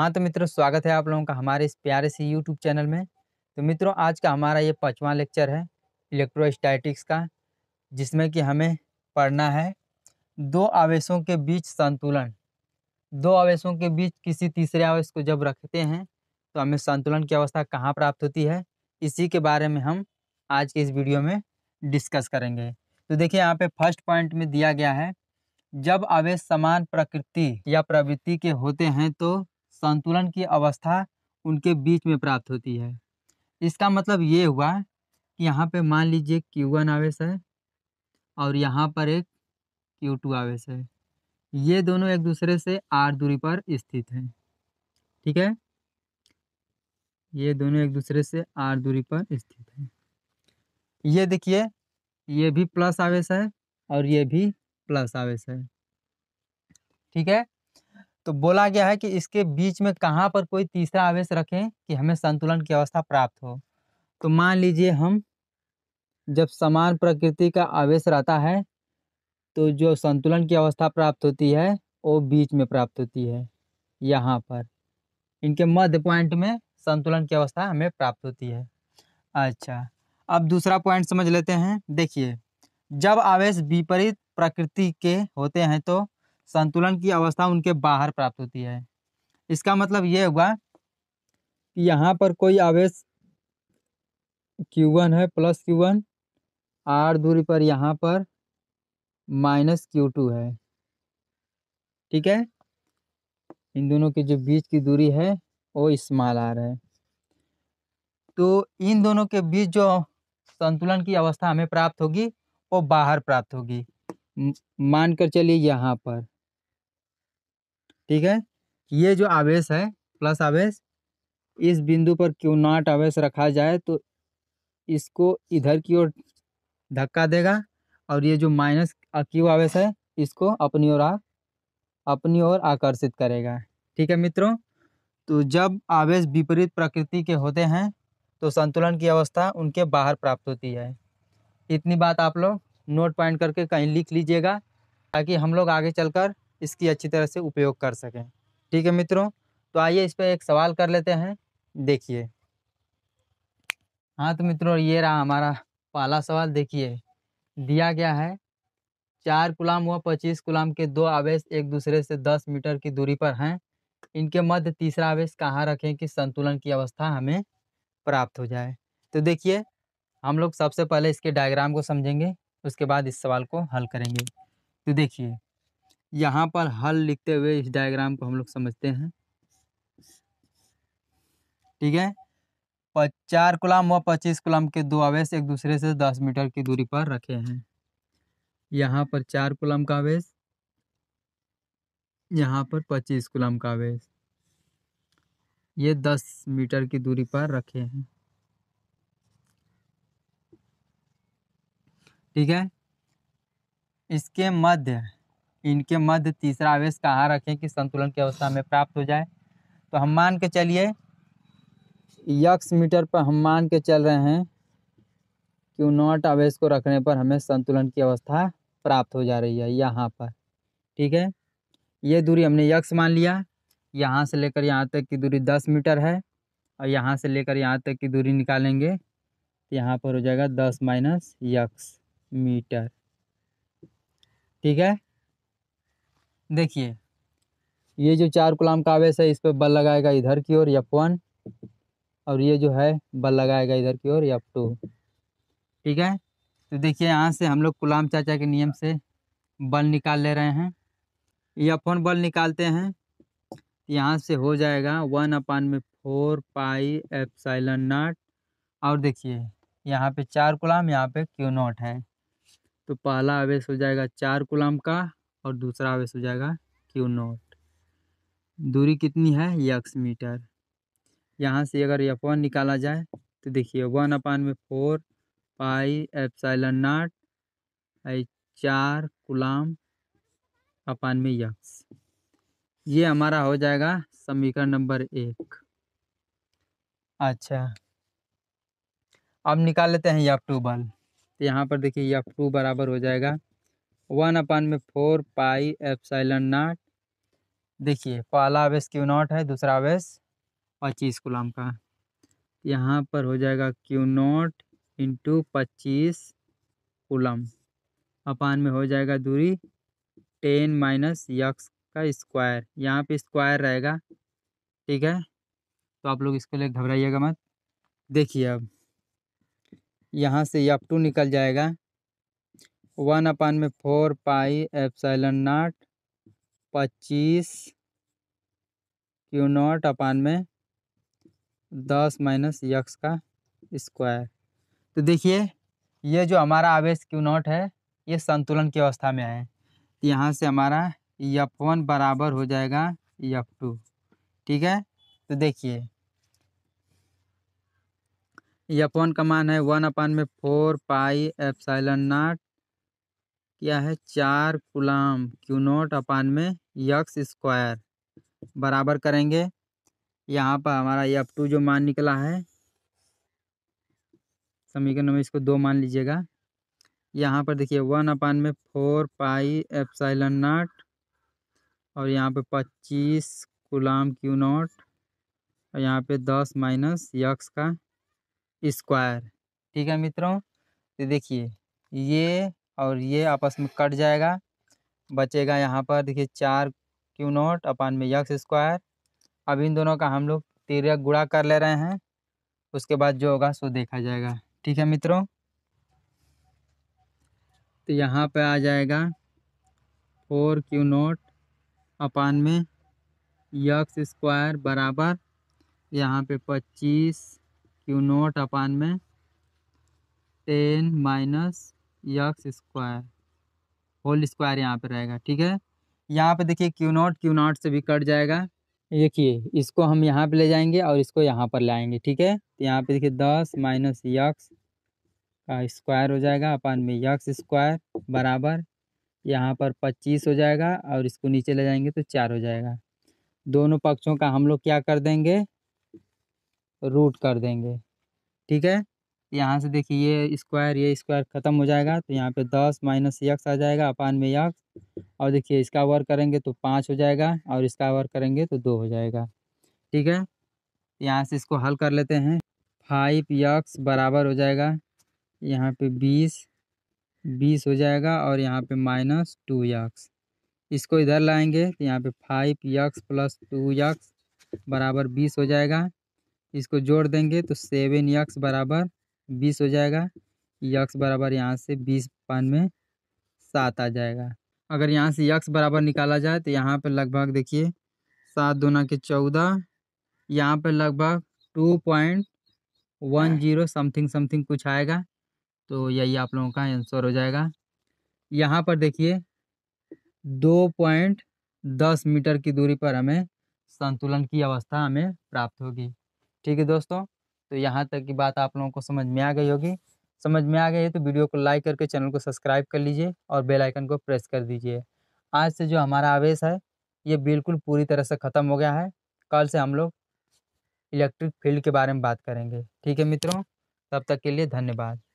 हाँ तो मित्रों स्वागत है आप लोगों का हमारे इस प्यारे से यूट्यूब चैनल में तो मित्रों आज का हमारा ये पाँचवा लेक्चर है इलेक्ट्रोस्टैटिक्स का जिसमें कि हमें पढ़ना है दो आवेशों के बीच संतुलन दो आवेशों के बीच किसी तीसरे आवेश को जब रखते हैं तो हमें संतुलन की अवस्था कहाँ प्राप्त होती है इसी के बारे में हम आज के इस वीडियो में डिस्कस करेंगे तो देखिए यहाँ पे फर्स्ट पॉइंट में दिया गया है जब आवेश समान प्रकृति या प्रवृत्ति के होते हैं तो संतुलन की अवस्था उनके बीच में प्राप्त होती है इसका मतलब ये हुआ कि यहाँ पे मान लीजिए Q1 आवेश है और यहाँ पर एक Q2 आवेश है ये दोनों एक दूसरे से आर दूरी पर स्थित हैं ठीक है ये दोनों एक दूसरे से आर दूरी पर स्थित हैं ये देखिए ये भी प्लस आवेश है और ये भी प्लस आवेश है ठीक है तो बोला गया है कि इसके बीच में कहाँ पर कोई तीसरा आवेश रखें कि हमें संतुलन की अवस्था प्राप्त हो तो मान लीजिए हम जब समान प्रकृति का आवेश रहता है तो जो संतुलन की अवस्था प्राप्त होती है वो बीच में प्राप्त होती है यहाँ पर इनके मध्य पॉइंट में संतुलन की अवस्था हमें प्राप्त होती है अच्छा अब दूसरा पॉइंट समझ लेते हैं देखिए जब आवेश विपरीत प्रकृति के होते हैं तो संतुलन की अवस्था उनके बाहर प्राप्त होती है इसका मतलब ये हुआ कि यहाँ पर कोई आवेश क्यू वन है प्लस क्यू वन आर दूरी पर यहाँ पर माइनस क्यू टू है ठीक है इन दोनों के जो बीच की दूरी है वो स्मॉल आर है तो इन दोनों के बीच जो संतुलन की अवस्था हमें प्राप्त होगी वो बाहर प्राप्त होगी मानकर चलिए यहाँ पर ठीक है ये जो आवेश है प्लस आवेश इस बिंदु पर क्यों नॉट आवेश रखा जाए तो इसको इधर की ओर धक्का देगा और ये जो माइनस क्यू आवेश है इसको अपनी ओर अपनी ओर आकर्षित करेगा ठीक है मित्रों तो जब आवेश विपरीत प्रकृति के होते हैं तो संतुलन की अवस्था उनके बाहर प्राप्त होती है इतनी बात आप लोग नोट पॉइंट करके कहीं लिख लीजिएगा ताकि हम लोग आगे चलकर इसकी अच्छी तरह से उपयोग कर सकें ठीक है मित्रों तो आइए इस पर एक सवाल कर लेते हैं देखिए हाँ तो मित्रों ये रहा हमारा पहला सवाल देखिए दिया गया है चार गुलाम व पच्चीस गुलाम के दो आवेश एक दूसरे से दस मीटर की दूरी पर हैं इनके मध्य तीसरा आवेश कहाँ रखें कि संतुलन की अवस्था हमें प्राप्त हो जाए तो देखिए हम लोग सबसे पहले इसके डायग्राम को समझेंगे उसके बाद इस सवाल को हल करेंगे तो देखिए यहाँ पर हल लिखते हुए इस डायग्राम को हम लोग समझते हैं ठीक है चार कुलाम व पच्चीस कुलाम के दो आवेश एक दूसरे से दस मीटर की दूरी पर रखे हैं यहाँ पर चार कुलाम का आवेश यहाँ पर पच्चीस कुलाम का आवेश ये दस मीटर की दूरी पर रखे हैं ठीक है इसके मध्य इनके मध्य तीसरा आवेश कहाँ रखें कि संतुलन की अवस्था हमें प्राप्त हो जाए तो हम मान के चलिए यक्स मीटर पर हम मान के चल रहे हैं कि नॉट आवेश को रखने पर हमें संतुलन की अवस्था प्राप्त हो जा रही है यहाँ पर ठीक है ये दूरी हमने यक्स मान लिया यहाँ से लेकर यहाँ तक की दूरी दस मीटर है और यहाँ से लेकर यहाँ तक की दूरी निकालेंगे तो यहाँ पर हो जाएगा दस माइनस यक्स मीटर ठीक है देखिए ये जो चार गुलाम का आवेश है इस पर बल लगाएगा इधर की ओर एफ वन और ये जो है बल लगाएगा इधर की ओर एफ टू ठीक है तो देखिए यहाँ से हम लोग गुलाम चाचा के नियम से बल निकाल ले रहे हैं एफ वन बल निकालते हैं यहाँ से हो जाएगा वन अपान में फोर पाई साइलन नॉट और देखिए यहाँ पे चार गुलाम यहाँ पे क्यू नॉट है तो पहला आवेश हो जाएगा चार गुलाम का और दूसरा आवेश हो जाएगा क्यू नोट दूरी कितनी है यक्स मीटर यहाँ से अगर एफ वन निकाला जाए तो देखिए वन अपान में फोर पाई साइलन नाट चार गुलाम अपान में यक्स ये हमारा हो जाएगा समीकरण नंबर एक अच्छा अब निकाल लेते हैं यफ टू बल तो यहाँ पर देखिए यफ टू बराबर हो जाएगा वन अपान में फोर पाई एप्साइलन नाट देखिए पहला आवेश क्यू नॉट है दूसरा आवेश पच्चीस गुलाम का यहाँ पर हो जाएगा क्यू नॉट इंटू पच्चीस कुलम अपान में हो जाएगा दूरी टेन माइनस यक्स का स्क्वायर यहाँ पे स्क्वायर रहेगा ठीक है तो आप लोग इसको ले घबराइएगा मत देखिए अब यहाँ से यप टू निकल जाएगा वन अपान में फोर पाई एप्साइलन नॉट पच्चीस क्यू नॉट अपान में दस माइनस यक्स का स्क्वायर तो देखिए ये जो हमारा आवेश क्यू नॉट है ये संतुलन की अवस्था में है तो यहाँ से हमारा यफ वन बराबर हो जाएगा यफ टू ठीक है तो देखिए यफ वन का मान है वन अपान में four pi epsilon nought क्या है चार कुलाम क्यू नोट अपान में यक्स स्क्वायर बराबर करेंगे यहाँ पर हमारा ये अपटू टू जो मान निकला है समीकरण में इसको दो मान लीजिएगा यहाँ पर देखिए वन अपान में फोर पाई एप्साइलन नॉट और यहाँ पे पच्चीस गुलाम क्यू नॉट और यहाँ पे दस माइनस यक्स का स्क्वायर ठीक है मित्रों तो देखिए ये और ये आपस में कट जाएगा बचेगा यहाँ पर देखिए चार क्यू नोट अपान में यक्स स्क्वायर अब इन दोनों का हम लोग तिरक गुड़ा कर ले रहे हैं उसके बाद जो होगा सो देखा जाएगा ठीक है मित्रों तो यहाँ पे आ जाएगा फोर क्यू नोट अपान में यक्स स्क्वायर बराबर यहाँ पे पच्चीस क्यू नोट अपान में ten minus x square whole square यहाँ पे रहेगा ठीक है यहाँ पे देखिए क्यू नॉट क्यू नॉट से भी कट जाएगा देखिए इसको हम यहाँ पे ले जाएंगे और इसको यहाँ पर लाएंगे ठीक है तो यहाँ पे देखिए दस माइनस यक्स का स्क्वायर हो जाएगा अपन में यक्स स्क्वायर बराबर यहाँ पर पच्चीस हो जाएगा और इसको नीचे ले जाएंगे तो चार हो जाएगा दोनों पक्षों का हम लोग क्या कर देंगे रूट कर देंगे ठीक है यहाँ से देखिए ये स्क्वायर ये स्क्वायर ख़त्म हो जाएगा तो यहाँ पे दस माइनस यक्स आ जाएगा अपान में यक्स और देखिए इसका वर्क करेंगे तो पाँच हो जाएगा और इसका वर्क करेंगे तो दो हो जाएगा ठीक है यहाँ से इसको हल कर लेते हैं फाइव यक्स बराबर हो जाएगा यहाँ पे बीस बीस हो जाएगा और यहाँ पे माइनस टू यक्स इसको इधर लाएंगे तो यहाँ पे five x plus two x बराबर बीस हो जाएगा इसको जोड़ देंगे तो सेवन यक्स बराबर बीस हो जाएगा यक्स बराबर यहाँ से बीस पान में सात आ जाएगा अगर यहाँ से यक्स बराबर निकाला जाए तो यहाँ पर लगभग देखिए सात दोना के चौदह यहाँ पर लगभग two point one zero something something कुछ आएगा तो यही आप लोगों का आंसर हो जाएगा यहाँ पर देखिए दो पॉइंट दस मीटर की दूरी पर हमें संतुलन की अवस्था हमें प्राप्त होगी ठीक है दोस्तों तो यहाँ तक की बात आप लोगों को समझ में आ गई होगी समझ में आ गई है तो वीडियो को लाइक करके चैनल को सब्सक्राइब कर लीजिए और बेल आइकन को प्रेस कर दीजिए आज से जो हमारा आवेश है ये बिल्कुल पूरी तरह से ख़त्म हो गया है कल से हम लोग इलेक्ट्रिक फील्ड के बारे में बात करेंगे ठीक है मित्रों तब तक के लिए धन्यवाद